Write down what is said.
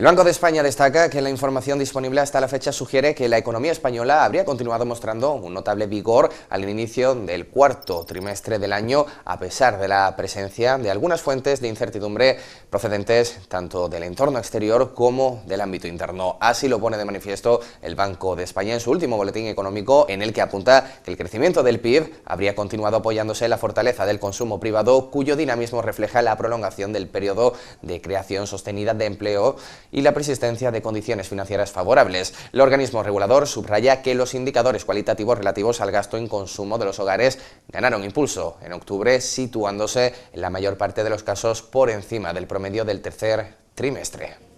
El Banco de España destaca que la información disponible hasta la fecha sugiere que la economía española habría continuado mostrando un notable vigor al inicio del cuarto trimestre del año, a pesar de la presencia de algunas fuentes de incertidumbre procedentes tanto del entorno exterior como del ámbito interno. Así lo pone de manifiesto el Banco de España en su último boletín económico, en el que apunta que el crecimiento del PIB habría continuado apoyándose en la fortaleza del consumo privado, cuyo dinamismo refleja la prolongación del periodo de creación sostenida de empleo y la persistencia de condiciones financieras favorables. El organismo regulador subraya que los indicadores cualitativos relativos al gasto en consumo de los hogares ganaron impulso en octubre, situándose en la mayor parte de los casos por encima del promedio del tercer trimestre.